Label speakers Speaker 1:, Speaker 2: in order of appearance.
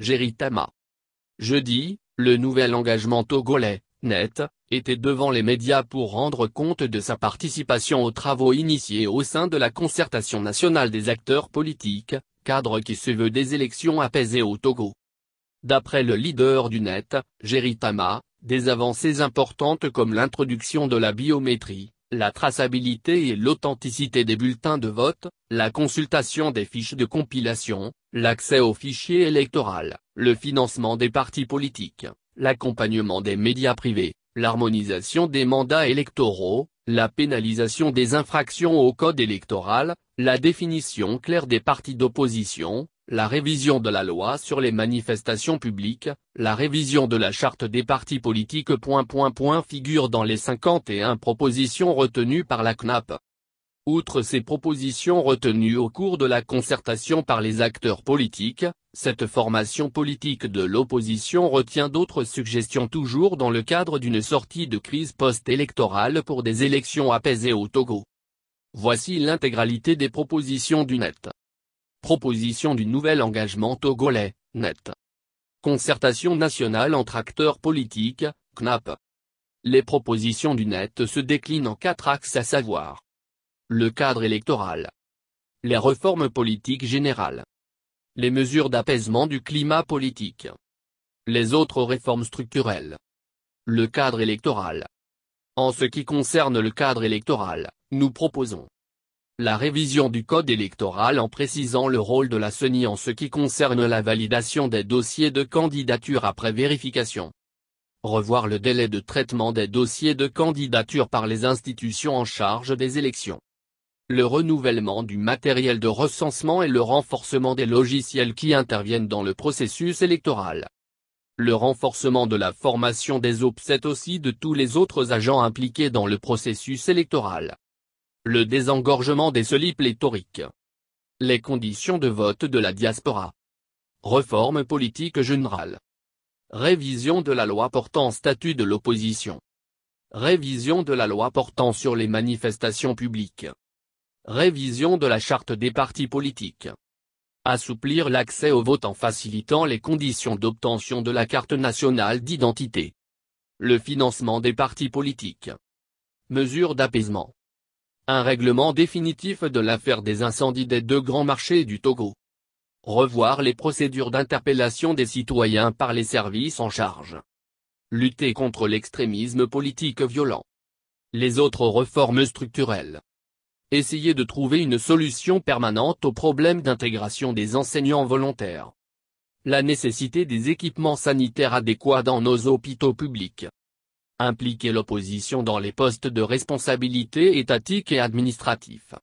Speaker 1: Géritama. Jeudi, le nouvel engagement togolais, net, était devant les médias pour rendre compte de sa participation aux travaux initiés au sein de la concertation nationale des acteurs politiques, cadre qui se veut des élections apaisées au Togo. D'après le leader du net, Géritama, des avancées importantes comme l'introduction de la biométrie, la traçabilité et l'authenticité des bulletins de vote, la consultation des fiches de compilation, l'accès aux fichiers électoraux, le financement des partis politiques, l'accompagnement des médias privés, l'harmonisation des mandats électoraux, la pénalisation des infractions au code électoral, la définition claire des partis d'opposition, la révision de la loi sur les manifestations publiques, la révision de la charte des partis politiques. Point, point, point, figure dans les 51 propositions retenues par la CNAP. Outre ces propositions retenues au cours de la concertation par les acteurs politiques, cette formation politique de l'opposition retient d'autres suggestions toujours dans le cadre d'une sortie de crise post-électorale pour des élections apaisées au Togo. Voici l'intégralité des propositions du net. Proposition du nouvel engagement togolais, net. Concertation nationale entre acteurs politiques, CNAP. Les propositions du net se déclinent en quatre axes à savoir. Le cadre électoral. Les réformes politiques générales. Les mesures d'apaisement du climat politique. Les autres réformes structurelles. Le cadre électoral. En ce qui concerne le cadre électoral, nous proposons la révision du code électoral en précisant le rôle de la CENI en ce qui concerne la validation des dossiers de candidature après vérification. Revoir le délai de traitement des dossiers de candidature par les institutions en charge des élections. Le renouvellement du matériel de recensement et le renforcement des logiciels qui interviennent dans le processus électoral. Le renforcement de la formation des OPSET aussi de tous les autres agents impliqués dans le processus électoral. Le désengorgement des solides pléthoriques. Les conditions de vote de la diaspora. Réforme politique générale. Révision de la loi portant statut de l'opposition. Révision de la loi portant sur les manifestations publiques. Révision de la charte des partis politiques. Assouplir l'accès au vote en facilitant les conditions d'obtention de la carte nationale d'identité. Le financement des partis politiques. Mesures d'apaisement. Un règlement définitif de l'affaire des incendies des deux grands marchés du Togo. Revoir les procédures d'interpellation des citoyens par les services en charge. Lutter contre l'extrémisme politique violent. Les autres réformes structurelles. Essayer de trouver une solution permanente au problème d'intégration des enseignants volontaires. La nécessité des équipements sanitaires adéquats dans nos hôpitaux publics impliquer l'opposition dans les postes de responsabilité étatique et administratif.